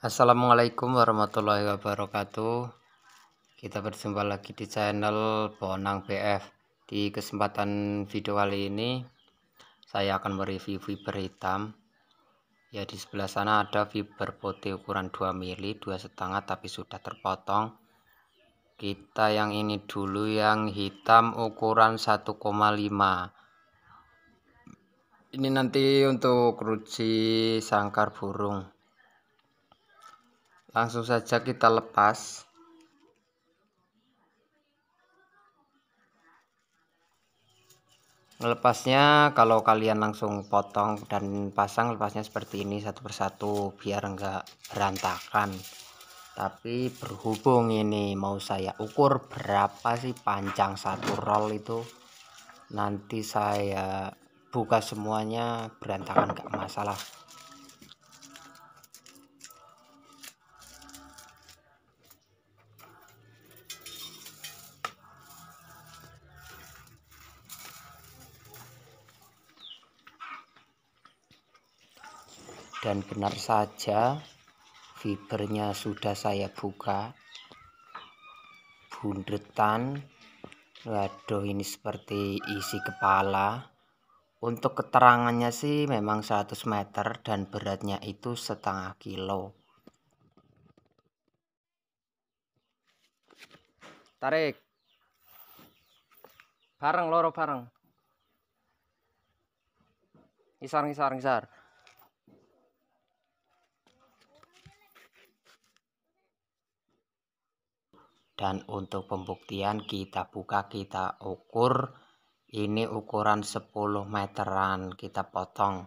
Assalamualaikum warahmatullahi wabarakatuh Kita berjumpa lagi di channel Bonang BF Di kesempatan video kali ini Saya akan mereview fiber hitam Ya di sebelah sana ada fiber putih ukuran 2 mili setengah tapi sudah terpotong Kita yang ini dulu yang hitam ukuran 1,5 Ini nanti untuk keruci sangkar burung langsung saja kita lepas Ngelepasnya kalau kalian langsung potong dan pasang lepasnya seperti ini satu persatu biar enggak berantakan tapi berhubung ini mau saya ukur berapa sih panjang satu roll itu nanti saya buka semuanya berantakan enggak masalah dan benar saja fibernya sudah saya buka bundetan waduh ini seperti isi kepala untuk keterangannya sih memang 100 meter dan beratnya itu setengah kilo tarik bareng loro bareng isar, ngisar ngisar dan untuk pembuktian kita buka kita ukur ini ukuran 10 meteran kita potong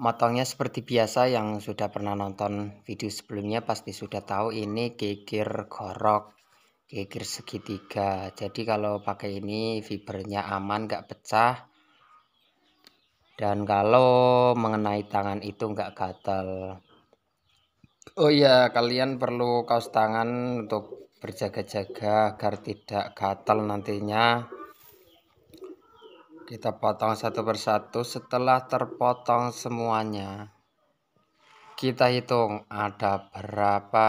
motongnya seperti biasa yang sudah pernah nonton video sebelumnya pasti sudah tahu ini kikir gorok Oke, segitiga. Jadi kalau pakai ini fibernya aman, nggak pecah. Dan kalau mengenai tangan itu nggak gatal. Oh iya, kalian perlu kaos tangan untuk berjaga-jaga agar tidak gatal nantinya. Kita potong satu persatu. Setelah terpotong semuanya, kita hitung ada berapa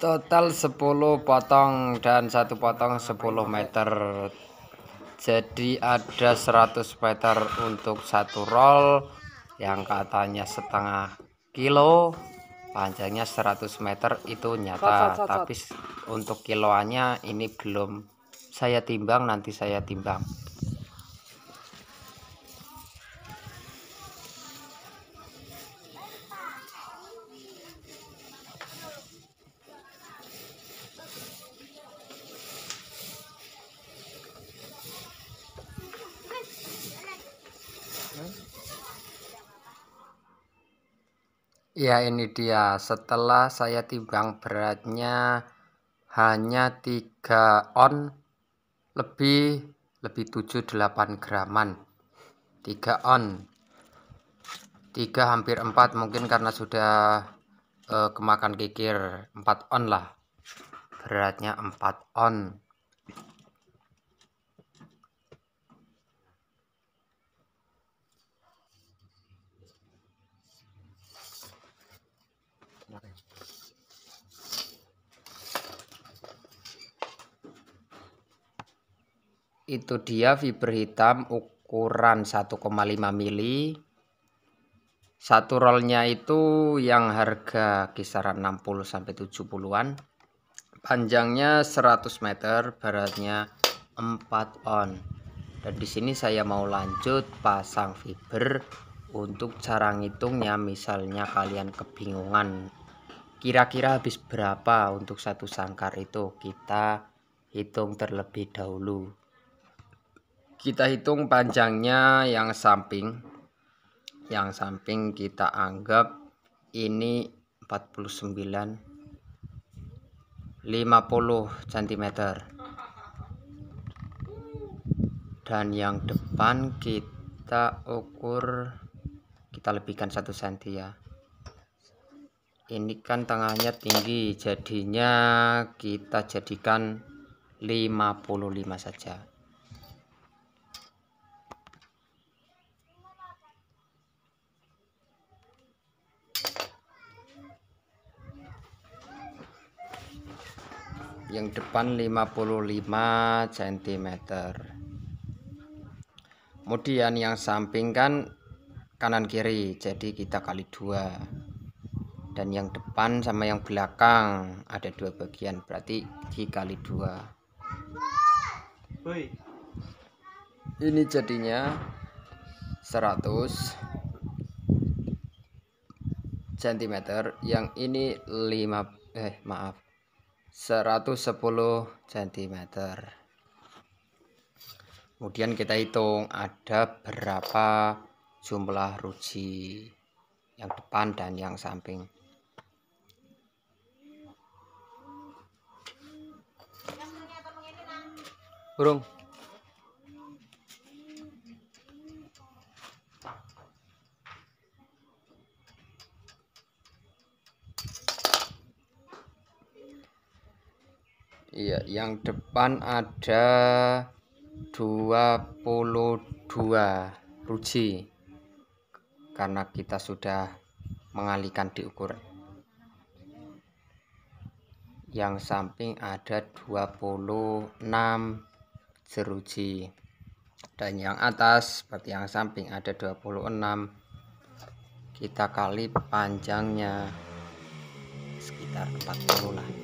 total 10 potong dan satu potong 10 meter jadi ada 100 meter untuk satu roll yang katanya setengah kilo panjangnya 100 meter itu nyata tapi untuk kiloannya ini belum saya timbang nanti saya timbang Ya ini dia setelah saya timbang beratnya hanya 3 on lebih lebih 7 8 graman 3 on 3 hampir 4 mungkin karena sudah uh, kemakan kikir 4 on lah beratnya 4 on itu dia fiber hitam ukuran 1,5 mili satu rollnya itu yang harga kisaran 60 sampai 70-an panjangnya 100 meter beratnya 4 on dan di sini saya mau lanjut pasang fiber untuk cara ngitungnya misalnya kalian kebingungan kira-kira habis berapa untuk satu sangkar itu kita hitung terlebih dahulu kita hitung panjangnya yang samping yang samping kita anggap ini 49 50 cm dan yang depan kita ukur kita lebihkan 1 cm ya ini kan tengahnya tinggi jadinya kita jadikan 55 saja yang depan 55 cm kemudian yang samping kan kanan kiri jadi kita kali dua dan yang depan sama yang belakang ada dua bagian berarti dikali dua ini jadinya 100 cm yang ini 5 eh maaf 110 cm kemudian kita hitung ada berapa jumlah ruji yang depan dan yang samping burung Iya, yang depan ada 22 ruji. Karena kita sudah mengalihkan diukur. Yang samping ada 26 jeruji. Dan yang atas seperti yang samping ada 26. Kita kali panjangnya sekitar 40 lah.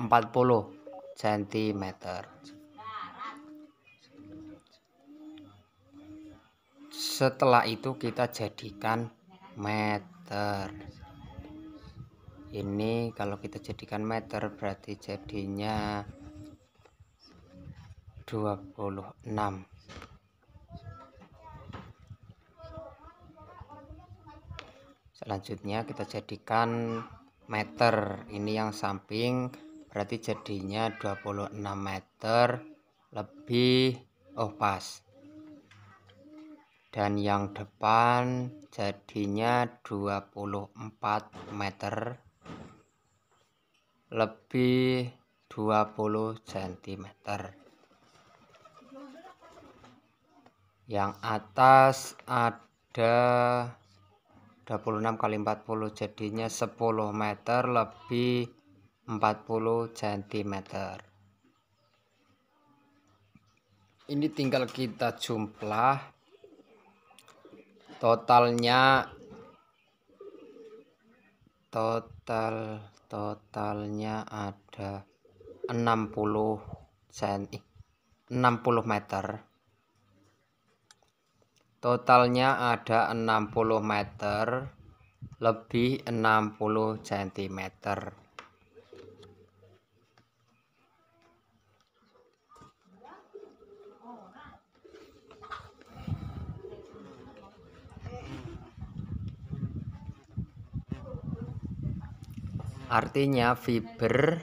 40 cm setelah itu kita jadikan meter ini kalau kita jadikan meter berarti jadinya 26 selanjutnya kita jadikan meter ini yang samping berarti jadinya 26 meter lebih oh pas dan yang depan jadinya 24 meter lebih 20 cm yang atas ada 26 kali 40 jadinya 10 meter lebih 40 cm ini tinggal kita jumlah totalnya total totalnya ada 60 cm 60 meter totalnya ada 60 meter lebih 60 cm Artinya fiber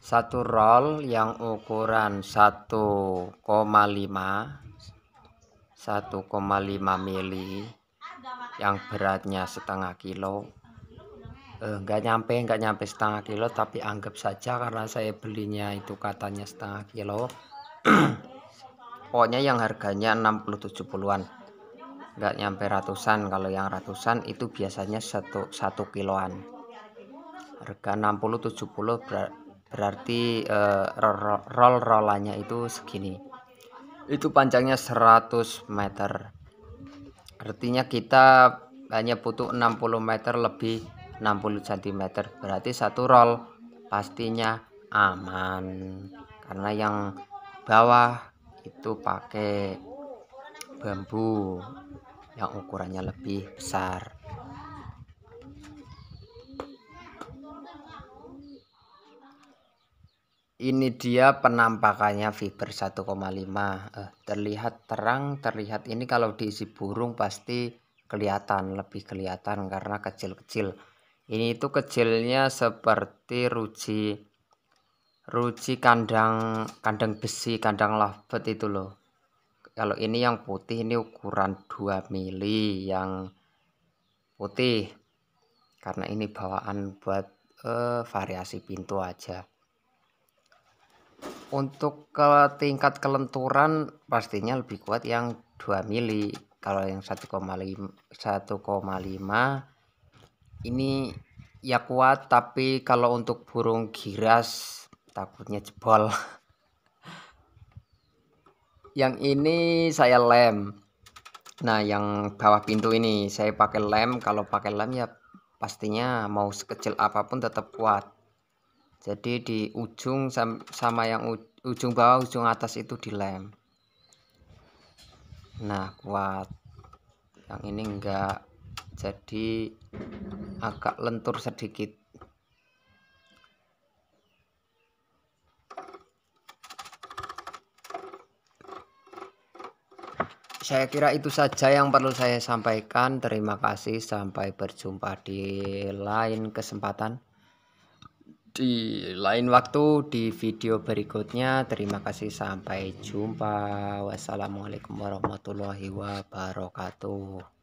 satu roll yang ukuran 1,5 1,5 mili yang beratnya setengah kilo enggak eh, nyampe enggak nyampe setengah kilo tapi anggap saja karena saya belinya itu katanya setengah kilo pokoknya yang harganya 60-70an enggak nyampe ratusan kalau yang ratusan itu biasanya satu, satu kiloan harga 60 70 berarti uh, roll rollannya itu segini itu panjangnya 100 meter artinya kita hanya butuh 60 meter lebih 60 cm berarti satu roll pastinya aman karena yang bawah itu pakai bambu yang ukurannya lebih besar ini dia penampakannya fiber 1,5 eh, terlihat terang terlihat ini kalau diisi burung pasti kelihatan lebih kelihatan karena kecil-kecil ini itu kecilnya seperti ruji ruji kandang kandang besi kandang lovebird itu loh kalau ini yang putih ini ukuran 2 mili yang putih karena ini bawaan buat eh, variasi pintu aja untuk ke tingkat kelenturan pastinya lebih kuat yang 2 mili kalau yang 1,5 1,5 ini ya kuat tapi kalau untuk burung giras takutnya jebol yang ini saya lem nah yang bawah pintu ini saya pakai lem kalau pakai lem ya pastinya mau sekecil apapun tetap kuat jadi di ujung sama yang ujung bawah ujung atas itu dilem nah kuat yang ini enggak jadi agak lentur sedikit saya kira itu saja yang perlu saya sampaikan terima kasih sampai berjumpa di lain kesempatan di lain waktu di video berikutnya. Terima kasih sampai jumpa. Wassalamualaikum warahmatullahi wabarakatuh.